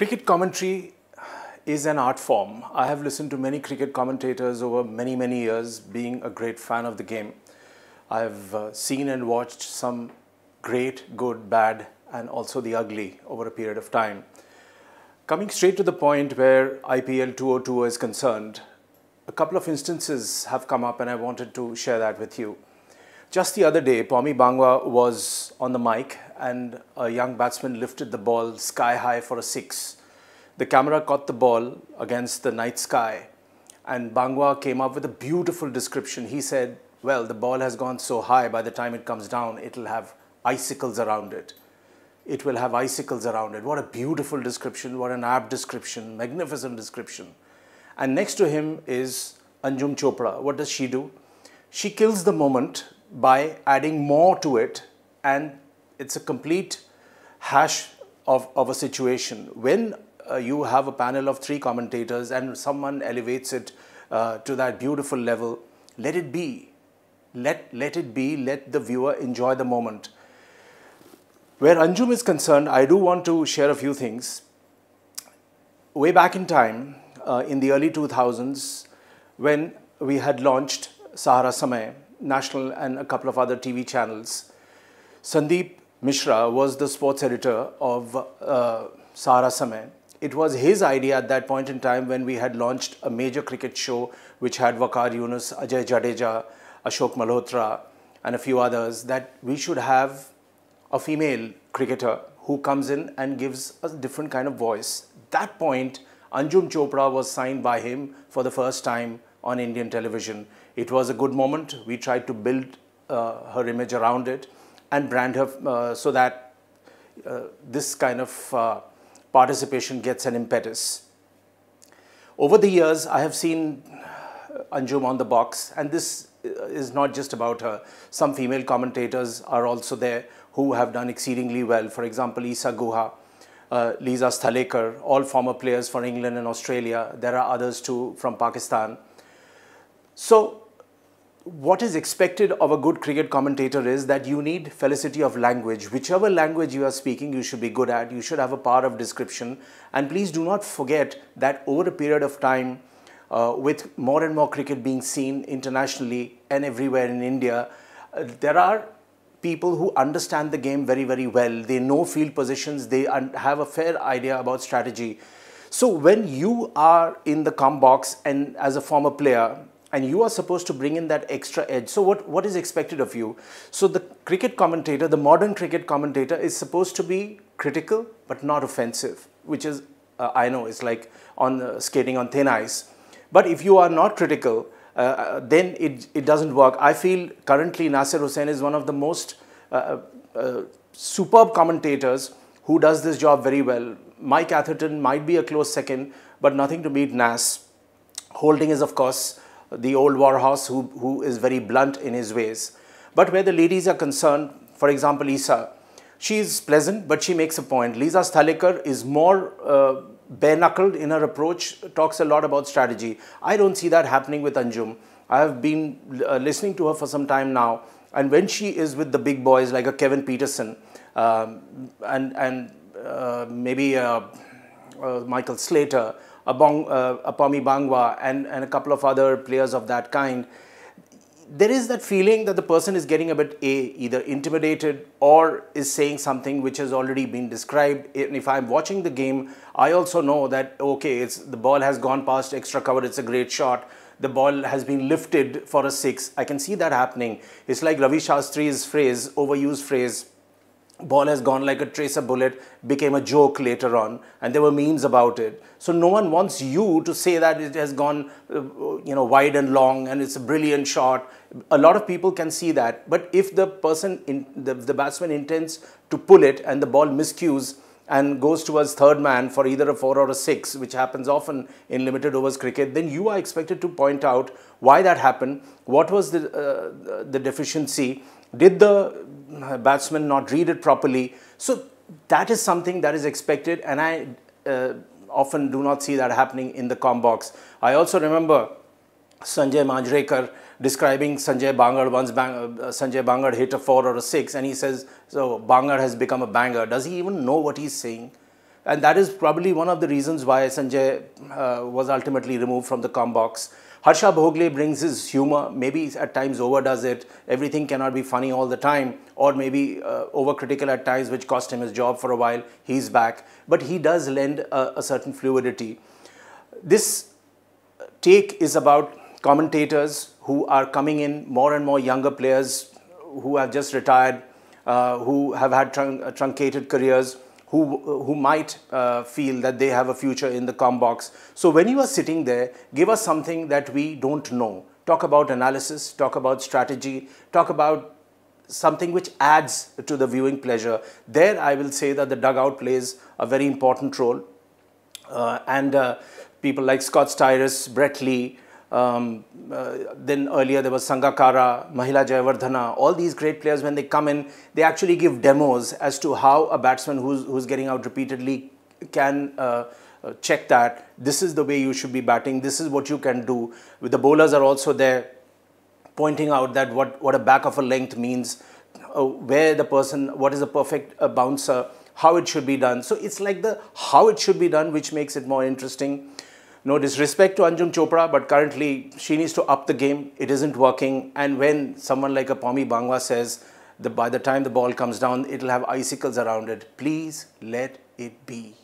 Cricket commentary is an art form. I have listened to many cricket commentators over many, many years, being a great fan of the game. I've uh, seen and watched some great, good, bad, and also the ugly over a period of time. Coming straight to the point where IPL 202 is concerned, a couple of instances have come up and I wanted to share that with you. Just the other day, Pomi Bangwa was on the mic and a young batsman lifted the ball sky high for a six. The camera caught the ball against the night sky and Bangwa came up with a beautiful description. He said, well, the ball has gone so high, by the time it comes down, it'll have icicles around it. It will have icicles around it. What a beautiful description, what an apt description, magnificent description. And next to him is Anjum Chopra. What does she do? She kills the moment by adding more to it and it's a complete hash of, of a situation. When uh, you have a panel of three commentators and someone elevates it uh, to that beautiful level, let it be. Let, let it be, let the viewer enjoy the moment. Where Anjum is concerned, I do want to share a few things. Way back in time, uh, in the early 2000s, when we had launched Sahara Samay, national and a couple of other TV channels, Sandeep Mishra was the sports editor of uh, Sahara Samay. It was his idea at that point in time when we had launched a major cricket show which had Wakar Yunus, Ajay Jadeja, Ashok Malhotra and a few others that we should have a female cricketer who comes in and gives a different kind of voice. That point, Anjum Chopra was signed by him for the first time on Indian television. It was a good moment. We tried to build uh, her image around it and brand her uh, so that uh, this kind of uh, participation gets an impetus. Over the years, I have seen Anjum on the box, and this is not just about her. Some female commentators are also there who have done exceedingly well. For example, Isa Guha, uh, Lisa Stalekar, all former players for England and Australia. There are others too from Pakistan. So what is expected of a good cricket commentator is that you need felicity of language. Whichever language you are speaking, you should be good at. You should have a power of description. And please do not forget that over a period of time, uh, with more and more cricket being seen internationally and everywhere in India, uh, there are people who understand the game very, very well. They know field positions. They have a fair idea about strategy. So when you are in the com box and as a former player, and you are supposed to bring in that extra edge. So what, what is expected of you? So the cricket commentator, the modern cricket commentator is supposed to be critical but not offensive, which is, uh, I know, it's like on uh, skating on thin ice. But if you are not critical, uh, then it, it doesn't work. I feel currently Nasser Hussain is one of the most uh, uh, superb commentators who does this job very well. Mike Atherton might be a close second, but nothing to beat Nas. Holding is, of course, the old warhorse, who, who is very blunt in his ways. But where the ladies are concerned, for example, Lisa, she is pleasant, but she makes a point. Lisa Stalekar is more uh, bare-knuckled in her approach, talks a lot about strategy. I don't see that happening with Anjum. I have been uh, listening to her for some time now. And when she is with the big boys like a Kevin Peterson um, and, and uh, maybe uh, uh, Michael Slater, Abong, uh, Apami Bangwa and, and a couple of other players of that kind, there is that feeling that the person is getting a bit a, either intimidated or is saying something which has already been described and if i'm watching the game i also know that okay it's the ball has gone past extra cover it's a great shot the ball has been lifted for a six i can see that happening it's like ravi shastri's phrase overused phrase ball has gone like a tracer bullet became a joke later on and there were memes about it so no one wants you to say that it has gone uh, you know wide and long and it's a brilliant shot a lot of people can see that but if the person in the, the batsman intends to pull it and the ball miscues and goes towards third man for either a four or a six, which happens often in limited overs cricket, then you are expected to point out why that happened, what was the, uh, the deficiency, did the uh, batsman not read it properly? So that is something that is expected and I uh, often do not see that happening in the com box. I also remember Sanjay Manjrekar describing Sanjay Bangar once bang, uh, uh, Sanjay Bangar hit a 4 or a 6 and he says so Bangar has become a banger. Does he even know what he's saying? And that is probably one of the reasons why Sanjay uh, was ultimately removed from the com box. Harsha Bhogle brings his humor, maybe at times overdoes it. Everything cannot be funny all the time, or maybe uh, overcritical at times, which cost him his job for a while. He's back. But he does lend a, a certain fluidity. This take is about commentators who are coming in, more and more younger players who have just retired, uh, who have had trun truncated careers who, who might uh, feel that they have a future in the com box. So when you are sitting there, give us something that we don't know. Talk about analysis, talk about strategy, talk about something which adds to the viewing pleasure. There I will say that the dugout plays a very important role. Uh, and uh, people like Scott Stires, Brett Lee, um, uh, then earlier there was Sangakara, Mahila Jayavardhana, all these great players when they come in, they actually give demos as to how a batsman who's, who's getting out repeatedly can uh, uh, check that. This is the way you should be batting. This is what you can do. The bowlers are also there pointing out that what, what a back of a length means, uh, where the person, what is a perfect uh, bouncer, how it should be done. So it's like the how it should be done which makes it more interesting no disrespect to Anjum Chopra, but currently she needs to up the game. It isn't working. And when someone like a Pomi Bangwa says, that by the time the ball comes down, it'll have icicles around it, please let it be.